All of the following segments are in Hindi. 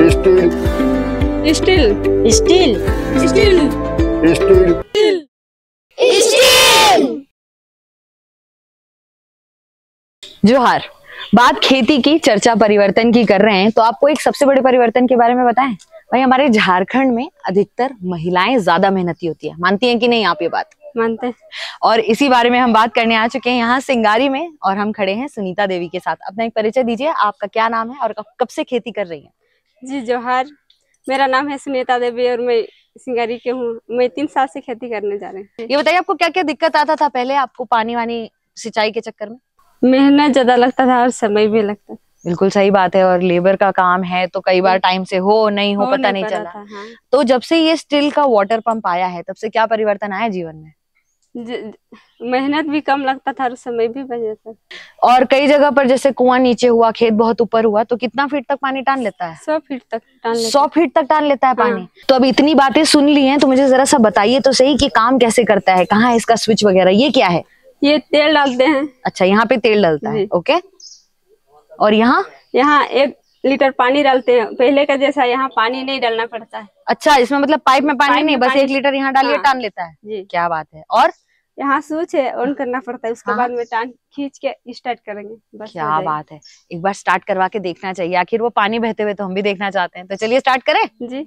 जोहार बात खेती की चर्चा परिवर्तन की कर रहे हैं तो आपको एक सबसे बड़े परिवर्तन के बारे में बताएं भाई हमारे झारखंड में अधिकतर महिलाएं ज्यादा मेहनती होती है मानती हैं कि नहीं आप ये बात मानते हैं और इसी बारे में हम बात करने आ चुके हैं यहाँ सिंगारी में और हम खड़े हैं सुनीता देवी के साथ अपना एक परिचय दीजिए आपका क्या नाम है और कब से खेती कर रही है जी जोहार मेरा नाम है सुनीता देवी और मैं सिंगारी के हूँ मैं तीन साल से खेती करने जा रही हूँ ये बताइए आपको क्या क्या दिक्कत आता था पहले आपको पानी वानी सिंचाई के चक्कर में मेहनत ज्यादा लगता था और समय भी लगता बिल्कुल सही बात है और लेबर का काम है तो कई बार टाइम से हो नहीं हो, हो पता नहीं, नहीं चला हाँ। तो जब से ये स्टील का वाटर पंप आया है तब से क्या परिवर्तन आया जीवन में मेहनत भी कम लगता था और समय भी बच जाता और कई जगह पर जैसे कुआं नीचे हुआ खेत बहुत ऊपर हुआ तो कितना फीट तक पानी टान लेता है सौ फीट तक टान लेता सौ फीट तक टान लेता है हाँ। पानी हाँ। तो अब इतनी बातें सुन ली हैं तो मुझे जरा सा बताइए तो सही कि काम कैसे करता है कहाँ इसका स्विच वगैरह ये क्या है ये तेल डालते हैं अच्छा यहाँ पे तेल डालता है ओके और यहाँ यहाँ एक लीटर पानी डालते हैं पहले का जैसा यहाँ पानी नहीं डालना पड़ता है अच्छा इसमें मतलब पाइप में पानी, नहीं बस एक लीटर यहाँ डालिए हाँ। टान लेता है जी क्या बात है और यहाँ स्विच है ऑन हाँ। करना पड़ता है उसके हाँ? बाद में टान खींच के स्टार्ट करेंगे बस क्या बात है एक बार स्टार्ट करवा के देखना चाहिए आखिर वो पानी बहते हुए तो हम भी देखना चाहते हैं तो चलिए स्टार्ट करें जी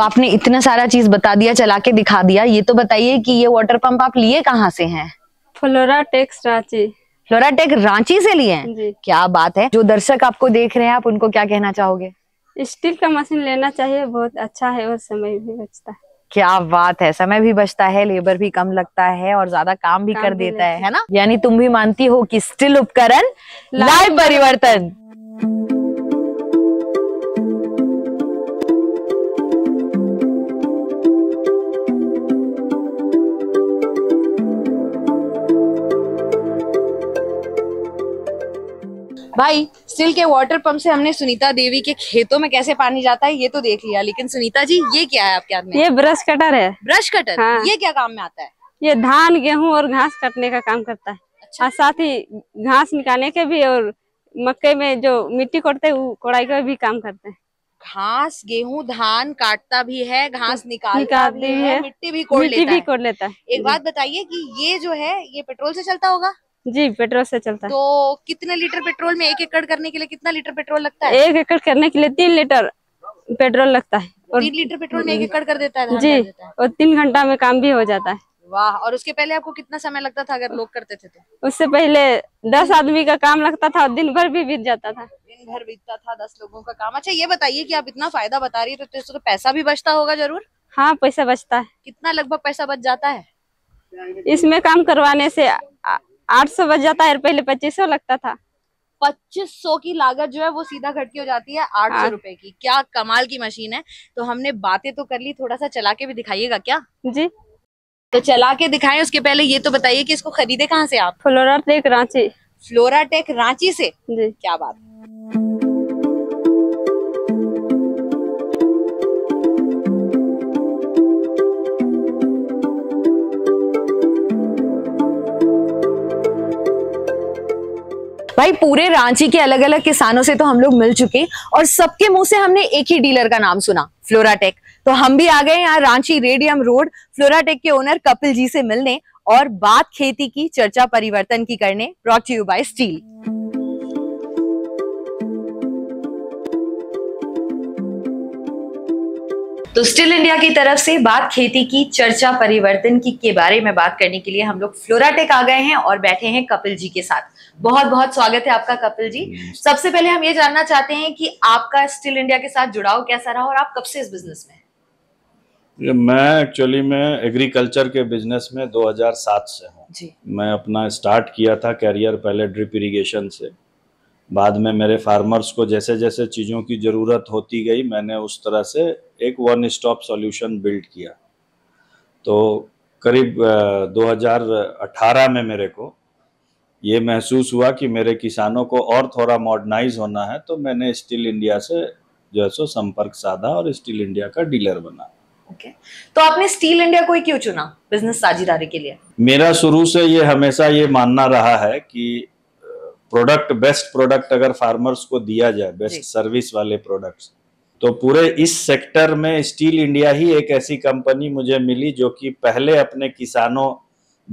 तो आपने इतना सारा चीज बता दिया चला के दिखा दिया ये तो बताइए कि ये वाटर पंप आप लिए कहाँ से हैं फ्लोरा टेक्स रांची फ्लोरा टेक रांची से लिए हैं क्या बात है जो दर्शक आपको देख रहे हैं आप उनको क्या कहना चाहोगे स्टील का मशीन लेना चाहिए बहुत अच्छा है और समय भी बचता है क्या बात है समय भी बचता है लेबर भी कम लगता है और ज्यादा काम भी काम कर भी देता है है ना यानी तुम भी मानती हो कि स्टिल उपकरण लाइव परिवर्तन भाई स्टिल के वाटर पंप से हमने सुनीता देवी के खेतों में कैसे पानी जाता है ये तो देख लिया लेकिन सुनीता जी ये क्या है आपके हाथ में ये ब्रश कटर है ब्रश कटर हाँ। ये क्या काम में आता है ये धान गेहूँ और घास कटने का काम करता है अच्छा। और साथ ही घास निकालने के भी और मक्के में जो मिट्टी कोटते हैं कोड़ाई का भी काम करते हैं घास गेहूं धान काटता भी है घास निकालता निकाल भी है, है मिट्टी भी कोड़ लेता है लेता है एक बात बताइए कि ये जो है ये पेट्रोल से चलता होगा जी पेट्रोल से चलता है तो कितने लीटर पेट्रोल में एक एकड़ करने के लिए कितना लीटर पेट्रोल लगता है एक एकड़ करने के लिए तीन लीटर पेट्रोल लगता है और तीन लीटर पेट्रोल में एक एकड़ कर देता है जी देता है। और तीन घंटा में काम भी हो जाता है वाह और उसके पहले आपको कितना समय लगता था अगर लोग करते थे तो उससे पहले दस आदमी का काम लगता था और दिन भर भी बीत जाता था दिन भर बीतता था दस लोगों का काम अच्छा ये बताइए कि आप इतना फायदा बता रही है तो तो पैसा भी बचता होगा जरूर हाँ पैसा बचता है कितना लगभग पैसा बच जाता है इसमें काम करवाने से आठ सौ बच जाता है पहले पच्चीस सौ लगता था पच्चीस सौ की लागत जो है वो सीधा घटती हो जाती है आठ सौ हाँ। रुपए की क्या कमाल की मशीन है तो हमने बातें तो कर ली थोड़ा सा चला के भी दिखाइएगा क्या जी तो चला के दिखाए उसके पहले ये तो बताइए कि इसको खरीदे कहाँ से आप फ्लोरा टेक रांची फ्लोरा टेक रांची से जी क्या बात है भाई पूरे रांची के अलग अलग किसानों से तो हम लोग मिल चुके और सबके मुंह से हमने एक ही डीलर का नाम सुना फ्लोराटेक तो हम भी आ गए यहाँ रांची रेडियम रोड फ्लोराटेक के ओनर कपिल जी से मिलने और बात खेती की चर्चा परिवर्तन की करने ब्रॉट यू बाय स्टील तो स्टिल इंडिया की तरफ से बात खेती की चर्चा परिवर्तन की के बारे में बात करने के लिए हम लोग फ्लोराटेक आ गए हैं और बैठे हैं कपिल जी के साथ बहुत बहुत स्वागत है आपका कपिल जी सबसे पहले हम ये जानना चाहते हैं कि आपका स्टिल इंडिया के साथ जुड़ाव कैसा रहा और आप कब से इस बिजनेस में मैं एक्चुअली मैं एग्रीकल्चर के बिजनेस में 2007 से हूँ मैं अपना स्टार्ट किया था कैरियर पहले ड्रिप इरिगेशन से बाद में मेरे फार्मर्स को जैसे जैसे चीज़ों की ज़रूरत होती गई मैंने उस तरह से एक वन स्टॉप सॉल्यूशन बिल्ड किया तो करीब 2018 में मेरे को ये महसूस हुआ कि मेरे किसानों को और थोड़ा मॉडर्नाइज होना है तो मैंने स्टील इंडिया से जो है सो संपर्क साधा और स्टील इंडिया का डीलर बना okay. तो आपने स्टील इंडिया को ही क्यों चुना बिजनेस साझेदारी के लिए मेरा शुरू से ये हमेशा ये मानना रहा है कि प्रोडक्ट बेस्ट प्रोडक्ट अगर फार्मर्स को दिया जाए बेस्ट सर्विस वाले प्रोडक्ट्स तो पूरे इस सेक्टर में स्टील इंडिया ही एक ऐसी कंपनी मुझे मिली जो कि पहले अपने किसानों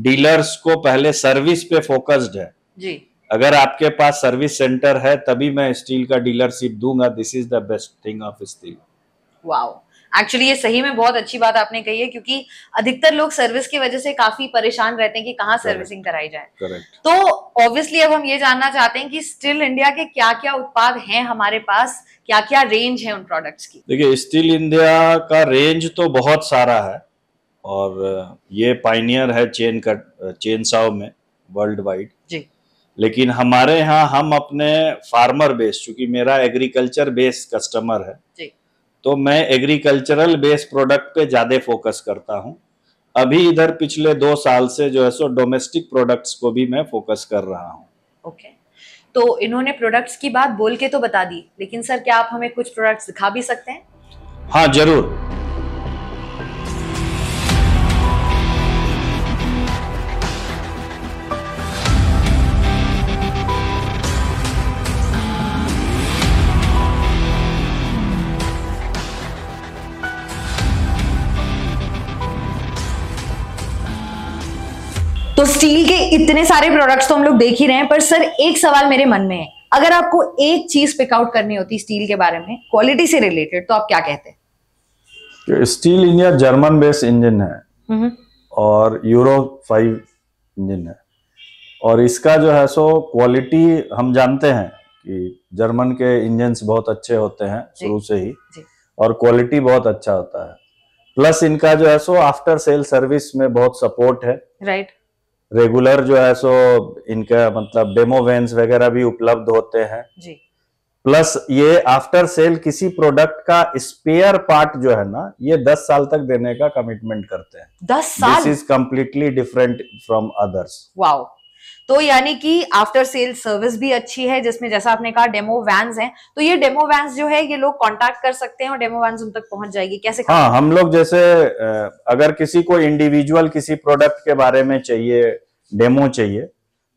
डीलर्स को पहले सर्विस पे फोकस्ड है जी अगर आपके पास सर्विस सेंटर है तभी मैं स्टील का डीलरशिप दूंगा this is the best thing of Stihl wow actually ये सही में बहुत अच्छी बात आपने कही है क्योंकि अधिकतर लोग सर्विस की वजह से काफी परेशान रहते हैं कि कहाँ सर्विसिंग कराई जाए करेक्ट तो ऑब्वियसली अब हम ये जानना चाहते हैं कि स्टील इंडिया के क्या क्या उत्पाद हैं हमारे पास क्या क्या रेंज है उन प्रोडक्ट्स की देखिए स्टील इंडिया का रेंज तो बहुत सारा है और ये पाइनियर है चेन कट चेन साव में वर्ल्ड वाइड जी लेकिन हमारे यहाँ हम अपने फार्मर बेस चूंकि मेरा एग्रीकल्चर बेस कस्टमर है जी। तो मैं एग्रीकल्चरल बेस प्रोडक्ट पे ज़्यादा फोकस करता हूँ अभी इधर पिछले दो साल से जो है सो डोमेस्टिक प्रोडक्ट्स को भी मैं फोकस कर रहा हूँ ओके तो इन्होंने प्रोडक्ट्स की बात बोल के तो बता दी लेकिन सर क्या आप हमें कुछ प्रोडक्ट्स दिखा भी सकते हैं हाँ जरूर तो स्टील के इतने सारे प्रोडक्ट्स तो हम लोग देख ही रहे हैं पर सर एक सवाल मेरे मन में है अगर आपको एक चीज पिकआउट करनी होती स्टील के बारे में क्वालिटी से रिलेटेड तो आप क्या कहते हैं Stihl India German based engine है हम्म हम्म। और यूरो फाइव इंजन है और इसका जो है सो क्वालिटी हम जानते हैं कि जर्मन के इंजन बहुत अच्छे होते हैं शुरू से ही और क्वालिटी बहुत अच्छा होता है प्लस इनका जो है सो आफ्टर सेल सर्विस में बहुत सपोर्ट है राइट रेगुलर जो है सो इनका मतलब डेमो वेन्स वगैरह भी उपलब्ध होते हैं जी प्लस ये आफ्टर सेल किसी प्रोडक्ट का स्पेयर पार्ट जो है ना ये दस साल तक देने का कमिटमेंट करते हैं दस साल this is completely different from others wow तो यानी कि आफ्टर सेल सर्विस भी अच्छी है जिसमें जैसा आपने कहा डेमो वैन्स हैं तो ये डेमो वैन्स जो है ये लोग कांटेक्ट कर सकते हैं और डेमो वैन्स उन तक पहुंच जाएगी कैसे हाँ हम लोग जैसे अगर किसी को इंडिविजुअल किसी प्रोडक्ट के बारे में चाहिए डेमो चाहिए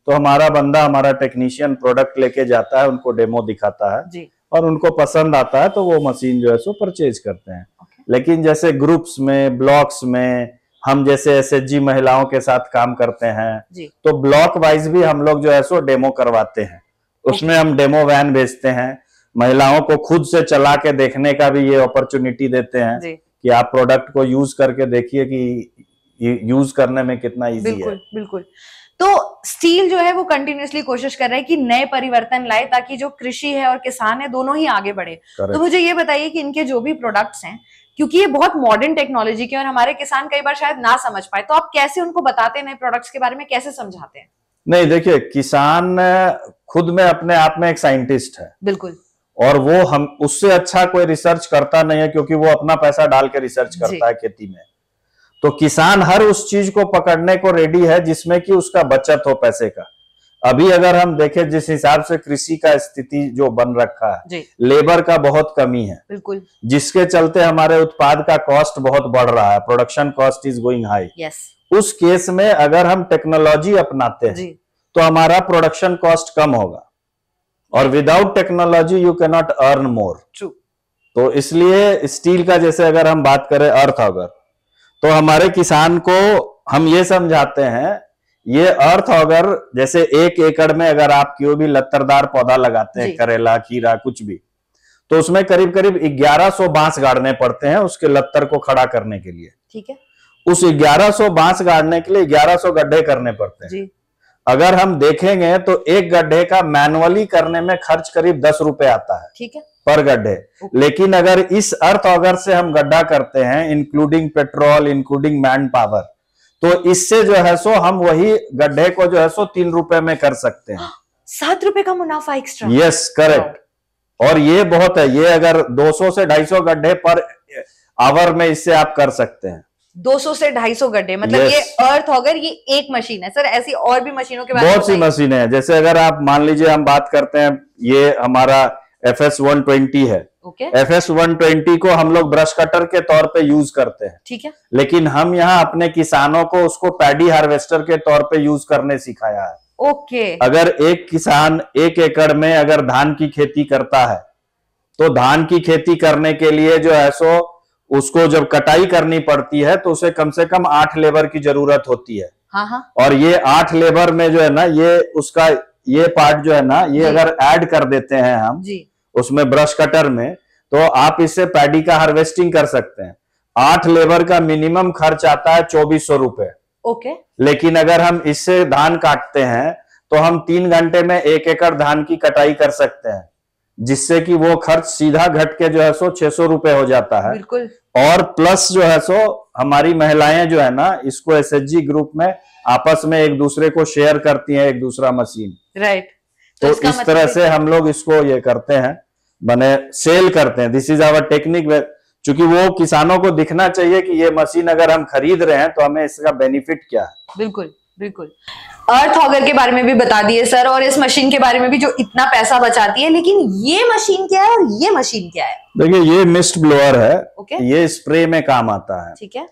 तो हमारा बंदा हमारा टेक्नीशियन प्रोडक्ट लेके जाता है उनको डेमो दिखाता है जी। और उनको पसंद आता है तो वो मशीन जो है सो परचेज करते हैं लेकिन जैसे ग्रुप्स में ब्लॉक्स में हम जैसे एस महिलाओं के साथ काम करते हैं तो ब्लॉक वाइज भी हम लोग जो है सो डेमो करवाते हैं उसमें हम डेमो वैन भेजते हैं महिलाओं को खुद से चला के देखने का भी ये अपॉर्चुनिटी देते हैं कि आप प्रोडक्ट को यूज करके देखिए कि यूज करने में कितना इजी है बिल्कुल बिल्कुल तो स्टील जो है वो कंटिन्यूसली कोशिश कर रहा है कि नए परिवर्तन लाए ताकि जो कृषि है और किसान है दोनों ही आगे बढ़े तो मुझे ये बताइए कि इनके जो भी प्रोडक्ट्स हैं क्योंकि ये बहुत मॉडर्न टेक्नोलॉजी के और हमारे किसान कई बार शायद ना समझ पाए तो आप कैसे उनको बताते हैं नए प्रोडक्ट्स के बारे में कैसे समझाते हैं नहीं देखिए किसान खुद में अपने आप में एक साइंटिस्ट है बिल्कुल और वो हम उससे अच्छा कोई रिसर्च करता नहीं है क्योंकि वो अपना पैसा डाल के रिसर्च करता है खेती में तो किसान हर उस चीज को पकड़ने को रेडी है जिसमें कि उसका बचत हो पैसे का अभी अगर हम देखें जिस हिसाब से कृषि का स्थिति जो बन रखा है लेबर का बहुत कमी है बिल्कुल जिसके चलते हमारे उत्पाद का कॉस्ट बहुत बढ़ रहा है production cost is going high उस केस में अगर हम टेक्नोलॉजी अपनाते हैं तो हमारा प्रोडक्शन कॉस्ट कम होगा और without technology you cannot earn more तो इसलिए स्टील का जैसे अगर हम बात करें अर्थ अगर तो हमारे किसान को हम ये समझाते हैं ये अर्थ अगर जैसे एक एकड़ में अगर आप क्यों भी लत्तरदार पौधा लगाते हैं करेला खीरा कुछ भी तो उसमें करीब करीब 1100 बांस गाड़ने पड़ते हैं उसके लत्तर को खड़ा करने के लिए ठीक है उस 1100 बांस गाड़ने के लिए 1100 गड्ढे करने पड़ते हैं अगर हम देखेंगे तो एक गड्ढे का मैनुअली करने में खर्च करीब दस रुपए आता है ठीक है पर गड्ढे लेकिन अगर इस अर्थ अगर से हम गड्ढा करते हैं including petrol including man power तो इससे जो है सो हम वही गड्ढे को जो है सो तीन रुपए में कर सकते हैं सात रुपए का मुनाफा एक्स्ट्रा यस करेक्ट और ये बहुत है ये अगर 200 से 250 गड्ढे पर आवर में इससे आप कर सकते हैं 200 से 250 गड्ढे मतलब yes. ये अर्थ होगर ये एक मशीन है सर ऐसी और भी मशीनों के बारे बहुत सी मशीन है जैसे अगर आप मान लीजिए हम बात करते हैं ये हमारा एफ एस वन ट्वेंटी है एफ एस वन ट्वेंटी को हम लोग ब्रश कटर के तौर पे यूज करते हैं ठीक है लेकिन हम यहाँ अपने किसानों को उसको पैडी हार्वेस्टर के तौर पे यूज करने सिखाया है ओके अगर एक किसान एक एकड़ में अगर धान की खेती करता है तो धान की खेती करने के लिए जो है सो उसको जब कटाई करनी पड़ती है तो उसे कम से कम आठ लेबर की जरूरत होती है हाँ हा। और ये आठ लेबर में जो है ना ये उसका ये पार्ट जो है ना ये अगर ऐड कर देते हैं हम उसमें ब्रश कटर में तो आप इससे पैडी का हार्वेस्टिंग कर सकते हैं आठ लेबर का मिनिमम खर्च आता है चौबीस सौ रूपये ओके लेकिन अगर हम इससे धान काटते हैं तो हम तीन घंटे में एक एकड़ धान की कटाई कर सकते हैं जिससे कि वो खर्च सीधा घट के जो है सो छह सौ रुपए हो जाता है बिल्कुल और प्लस जो है सो हमारी महिलाएं जो है ना इसको जी ग्रुप में आपस में एक दूसरे को शेयर करती हैं एक दूसरा मशीन राइट तो, तो इस मतलब तरह से हम लोग इसको ये करते हैं मैंने सेल करते हैं दिस इज आवर टेक्निक चूंकि वो किसानों को दिखना चाहिए कि ये मशीन अगर हम खरीद रहे हैं तो हमें इसका बेनिफिट क्या है बिल्कुल बिल्कुल अर्थ हॉगर के बारे में भी बता दिए सर और इस मशीन के बारे में भी जो इतना पैसा बचाती है लेकिन ये मशीन क्या है और ये मशीन क्या है देखिए ये मिस्ट ब्लोअर है ओके ये स्प्रे में काम आता है ठीक है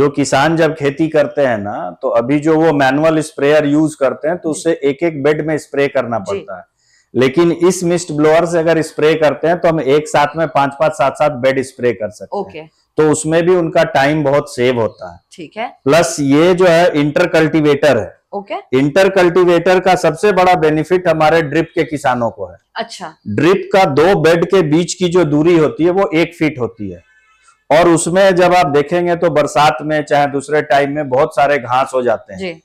जो किसान जब खेती करते हैं ना तो अभी जो वो मैनुअल स्प्रेयर यूज करते हैं तो उसे एक एक बेड में स्प्रे करना पड़ता है लेकिन इस मिस्ट ब्लोअर से अगर स्प्रे करते हैं तो हम एक साथ में पांच पांच सात सात बेड स्प्रे कर सकते हैं तो उसमें भी उनका टाइम बहुत सेव होता है ठीक है प्लस ये जो है इंटर कल्टीवेटर है ओके इंटर कल्टीवेटर का सबसे बड़ा बेनिफिट हमारे ड्रिप के किसानों को है अच्छा ड्रिप का दो बेड के बीच की जो दूरी होती है वो एक फीट होती है और उसमें जब आप देखेंगे तो बरसात में चाहे दूसरे टाइम में बहुत सारे घास हो जाते हैं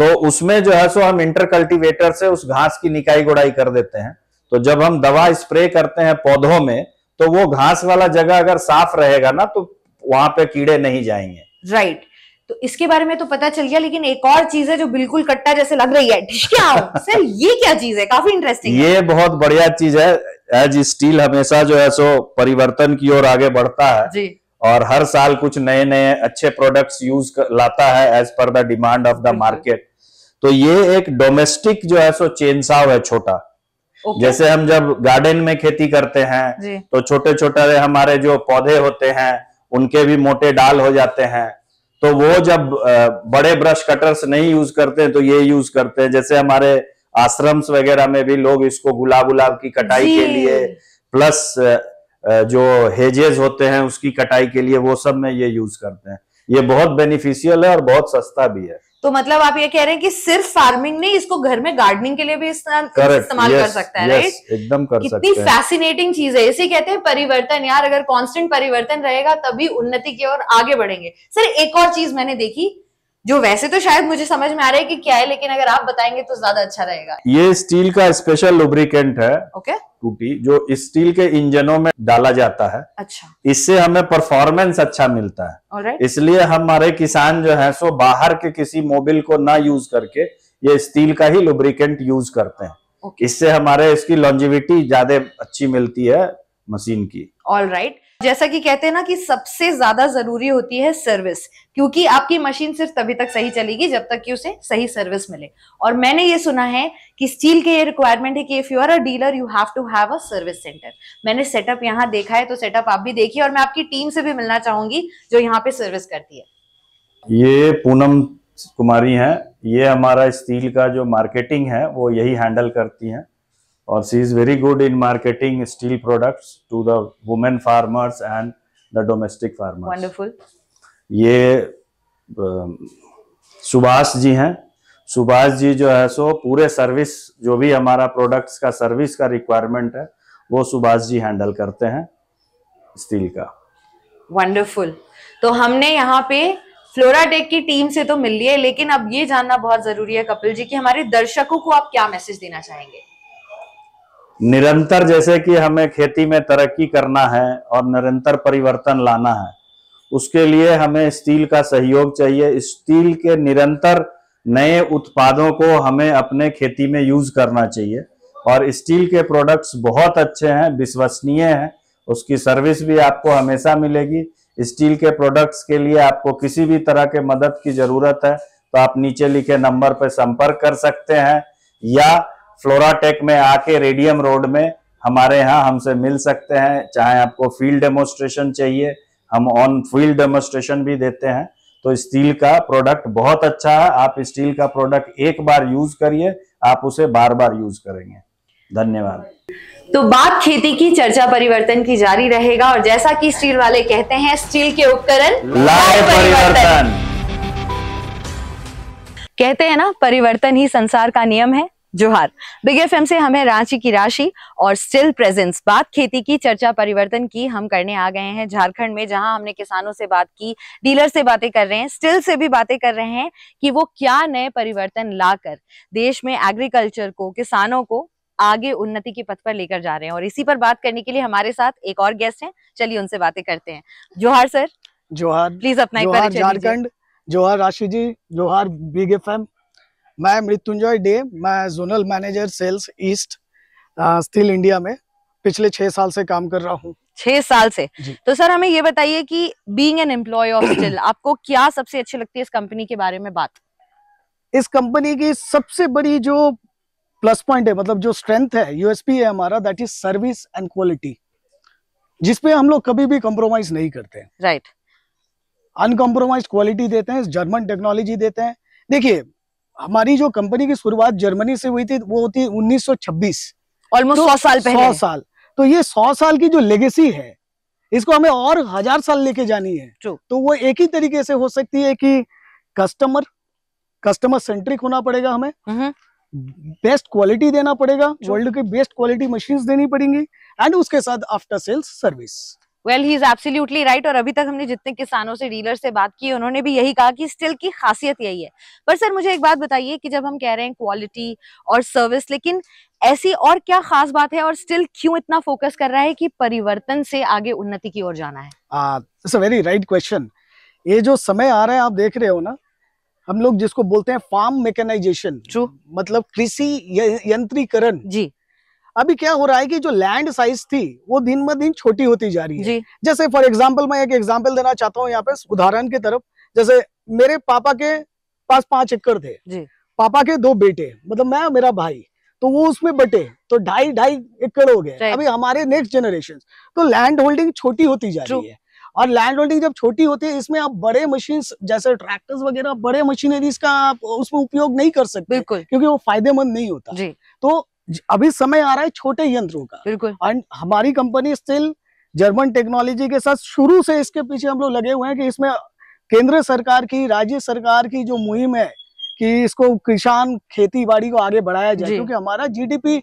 तो उसमें जो है सो हम इंटर कल्टीवेटर से उस घास की निकाई गुड़ाई कर देते हैं तो जब हम दवा स्प्रे करते हैं पौधों में तो वो घास वाला जगह अगर साफ रहेगा ना तो वहां पे कीड़े नहीं जाएंगे राइट right. तो इसके बारे में तो पता चल गया लेकिन एक और चीज है जो बिल्कुल कट्टा जैसे लग रही है क्या सर ये क्या चीज है काफी इंटरेस्टिंग ये बहुत बढ़िया चीज है एज स्टील हमेशा जो है सो परिवर्तन की ओर आगे बढ़ता है जी और हर साल कुछ नए नए अच्छे प्रोडक्ट्स यूज लाता है as per the demand of the market तो ये एक डोमेस्टिक जो है सो चेनसाव है छोटा जैसे हम जब गार्डन में खेती करते हैं तो छोटे छोटे हमारे जो पौधे होते हैं उनके भी मोटे डाल हो जाते हैं तो वो जब बड़े ब्रश कटर्स नहीं यूज करते हैं तो ये यूज करते हैं जैसे हमारे आश्रम्स वगैरह में भी लोग इसको गुलाब गुलाब की कटाई के लिए प्लस जो हेजेस होते हैं उसकी कटाई के लिए वो सब में ये यूज करते हैं ये बहुत बेनिफिशियल है और बहुत सस्ता भी है तो मतलब आप ये कह रहे हैं कि सिर्फ फार्मिंग नहीं इसको घर में गार्डनिंग के लिए भी इस्तेमाल yes, कर सकता है yes, राइट एकदम कर कितनी फैसिनेटिंग चीज है इसी कहते हैं परिवर्तन यार अगर कांस्टेंट परिवर्तन रहेगा तभी उन्नति की ओर आगे बढ़ेंगे सर एक और चीज मैंने देखी जो वैसे तो शायद मुझे समझ में आ रहा है कि क्या है लेकिन अगर आप बताएंगे तो ज्यादा अच्छा रहेगा ये स्टील का स्पेशल लुब्रिकेंट है ओके okay. टूटी जो स्टील के इंजनों में डाला जाता है अच्छा इससे हमें परफॉर्मेंस अच्छा मिलता है right. इसलिए हमारे किसान जो है सो बाहर के किसी मोबिल को ना यूज करके ये स्टील का ही लुब्रिकेंट यूज करते हैं okay. इससे हमारे इसकी लॉन्जिविटी ज्यादा अच्छी मिलती है मशीन की ऑल राइट right. जैसा कि कहते हैं ना कि सबसे ज्यादा जरूरी होती है सर्विस क्योंकि आपकी मशीन सिर्फ तभी तक सही चलेगी जब तक कि उसे सही सर्विस मिले और मैंने ये सुना है कि स्टील के ये रिक्वायरमेंट है कि if you are a dealer you have to have a service centre मैंने सेटअप यहाँ देखा है तो सेटअप आप भी देखिए और मैं आपकी टीम से भी मिलना चाहूंगी जो यहाँ पे सर्विस करती है ये पूनम कुमारी है ये हमारा स्टील का जो मार्केटिंग है वो यही हैंडल करती है और she is very good in marketing Stihl product to the women farmers and the domestic farmers ये um, सुभाष जी हैं सुभाष जी जो है सो पूरे सर्विस जो भी हमारा प्रोडक्ट्स का सर्विस का रिक्वायरमेंट है वो सुभाष जी हैंडल करते हैं स्टील का वंडरफुल तो हमने यहाँ पे फ्लोराटेक की टीम से तो मिल लिया लेकिन अब ये जानना बहुत जरूरी है कपिल जी कि हमारे दर्शकों को आप क्या मैसेज देना चाहेंगे निरंतर जैसे कि हमें खेती में तरक्की करना है और निरंतर परिवर्तन लाना है उसके लिए हमें स्टील का सहयोग चाहिए स्टील के निरंतर नए उत्पादों को हमें अपने खेती में यूज करना चाहिए और स्टील के प्रोडक्ट्स बहुत अच्छे हैं विश्वसनीय हैं उसकी सर्विस भी आपको हमेशा मिलेगी स्टील के प्रोडक्ट्स के लिए आपको किसी भी तरह के मदद की जरूरत है तो आप नीचे लिखे नंबर पर संपर्क कर सकते हैं या फ्लोराटेक में आके रेडियम रोड में हमारे यहाँ हमसे मिल सकते हैं चाहे आपको फील्ड डेमोस्ट्रेशन चाहिए हम ऑन फील्ड डेमोस्ट्रेशन भी देते हैं तो स्टील का प्रोडक्ट बहुत अच्छा है आप स्टील का प्रोडक्ट एक बार यूज करिए आप उसे बार बार यूज करेंगे धन्यवाद तो बात खेती की चर्चा परिवर्तन की जारी रहेगा और जैसा कि स्टील वाले कहते हैं स्टील के उपकरण लाए परिवर्तन कहते हैं ना परिवर्तन ही संसार का नियम है जोहार बिग एफ से हमें रांची की राशि और स्टिल प्रेजेंस बात खेती की चर्चा परिवर्तन की हम करने आ गए हैं झारखंड में जहां हमने किसानों से बात की डीलर से बातें कर रहे हैं स्टिल से भी बातें कर रहे हैं कि वो क्या नए परिवर्तन लाकर देश में एग्रीकल्चर को किसानों को आगे उन्नति के पथ पर लेकर जा रहे हैं और इसी पर बात करने के लिए हमारे साथ एक और गेस्ट है चलिए उनसे बातें करते हैं जोहार सर जोहार प्लीज अपना झारखंड जोहार राशि जी जोहार बिग एफ एम मैं मृत्युंजय डे मैं zonal manager sales east Stihl India में पिछले छह साल से काम कर रहा हूँ छह साल से तो सर हमें ये बताइए कि being an employ of steel आपको क्या सबसे अच्छी लगती है इस कंपनी के बारे में बात इस कंपनी की सबसे बड़ी जो प्लस पॉइंट है मतलब जो स्ट्रेंथ है यूएसपी है हमारा that is service and quality जिसपे हम लोग कभी भी कॉम्प्रोमाइज नहीं करते राइट अनकम्प्रोमाइज क्वालिटी देते हैं जर्मन टेक्नोलॉजी देते हैं देखिए हमारी जो कंपनी की शुरुआत जर्मनी से हुई थी वो होती है उन्नीस सौ ऑलमोस्ट तो सौ साल पहले सौ साल तो ये सौ साल की जो लेगेसी है इसको हमें और हजार साल लेके जानी है तो वो एक ही तरीके से हो सकती है कि कस्टमर कस्टमर सेंट्रिक होना पड़ेगा हमें बेस्ट हम्म। क्वालिटी देना पड़ेगा वर्ल्ड की बेस्ट क्वालिटी मशीन्स देनी पड़ेंगी एंड उसके साथ after sales service well he is absolutely right और अभी तक हमने जितने किसानों से डीलर से बात की उन्होंने भी यही कहा कि स्टील की खासियत यही है पर सर मुझे एक बात बताइए कि जब हम कह रहे हैं क्वालिटी और सर्विस लेकिन ऐसी और क्या खास बात है और स्टिल क्यों इतना फोकस कर रहा है कि परिवर्तन से आगे उन्नति की ओर जाना है it's a very right question ये जो समय आ रहा है आप देख रहे हो ना हम लोग जिसको बोलते हैं फार्म मैकेनाइजेशन मतलब कृषि यंत्रीकरण जी अभी क्या हो रहा है कि जो लैंड साइज थी वो दिन ब दिन छोटी होती जा रही है जैसे फॉर एग्जाम्पल मैं एक एग्जाम्पल देना चाहता हूँ यहाँ पे उदाहरण की तरफ जैसे मेरे पापा के पास पांच एकड़ थे जी। पापा के दो बेटे मतलब मैं मेरा भाई तो वो उसमें बटे तो ढाई ढाई एकड़ हो गए अभी हमारे नेक्स्ट जनरेशन तो लैंड होल्डिंग छोटी होती जा रही है और लैंड होल्डिंग जब छोटी होती है इसमें आप बड़े मशीन जैसे ट्रैक्टर्स वगैरह बड़े मशीनरीज का आप उसमें उपयोग नहीं कर सकते क्योंकि वो फायदेमंद नहीं होता तो अभी समय आ रहा है छोटे यंत्रों का बिल्कुल एंड हमारी कंपनी स्टिल जर्मन टेक्नोलॉजी के साथ शुरू से इसके पीछे हम लोग लगे हुए हैं कि इसमें केंद्र सरकार की राज्य सरकार की जो मुहिम है कि इसको किसान खेती बाड़ी को आगे बढ़ाया जाए क्योंकि हमारा जीडीपी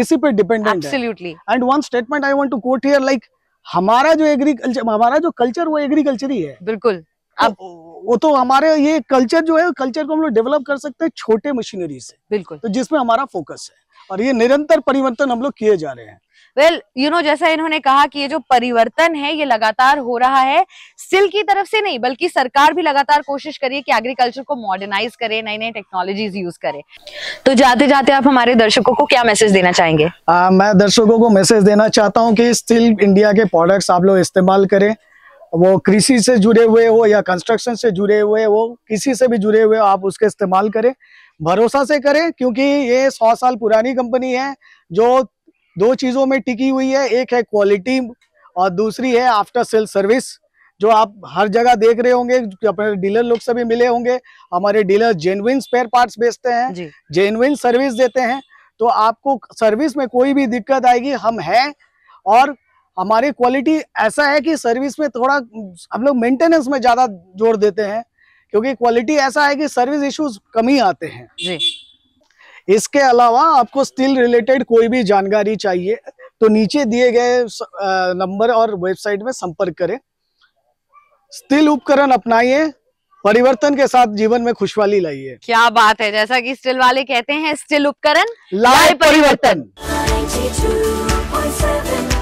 इसी पे डिपेंडेंट है and one statement I want to quote here like हमारा जो एग्रीकल्चर हमारा जो कल्चर वो एग्रीकल्चर ही है बिल्कुल तो अब तो, वो तो हमारे ये कल्चर जो है कल्चर को हम लोग डेवलप कर सकते हैं छोटे मशीनरी से बिल्कुल तो जिसमें हमारा फोकस है और ये निरंतर परिवर्तन हम लोग किए जा रहे हैं वेल यू नो जैसा इन्होंने कहा कि ये जो परिवर्तन है ये लगातार हो रहा है सिल की तरफ से नहीं बल्कि सरकार भी लगातार कोशिश करिए कि एग्रीकल्चर को मॉडर्नाइज करे नई नई टेक्नोलॉजीज यूज करे तो जाते जाते आप हमारे दर्शकों को क्या मैसेज देना चाहेंगे आ, मैं दर्शकों को मैसेज देना चाहता हूँ की स्टिल इंडिया के प्रोडक्ट आप लोग इस्तेमाल करें वो कृषि से जुड़े हुए हो या कंस्ट्रक्शन से जुड़े हुए हो किसी से भी जुड़े हुए आप उसके इस्तेमाल करें भरोसा से करें क्योंकि ये सौ साल पुरानी कंपनी है जो दो चीज़ों में टिकी हुई है एक है क्वालिटी और दूसरी है आफ्टर सेल सर्विस जो आप हर जगह देख रहे होंगे अपने डीलर लोग से भी मिले होंगे हमारे डीलर जेनविन स्पेयर पार्ट्स बेचते हैं जेनविन सर्विस देते हैं तो आपको सर्विस में कोई भी दिक्कत आएगी हम हैं और हमारी क्वालिटी ऐसा है कि सर्विस में थोड़ा हम लोग मेंटेनेंस में ज़्यादा जोर देते हैं क्योंकि क्वालिटी ऐसा है कि सर्विस इश्यूज कम ही आते हैं जी इसके अलावा आपको स्टील रिलेटेड कोई भी जानकारी चाहिए तो नीचे दिए गए नंबर और वेबसाइट में संपर्क करें स्टील उपकरण अपनाइए परिवर्तन के साथ जीवन में खुशहाली लाइए क्या बात है जैसा कि स्टील वाले कहते हैं स्टील उपकरण लाए परिवर्तन, परिवर्तन।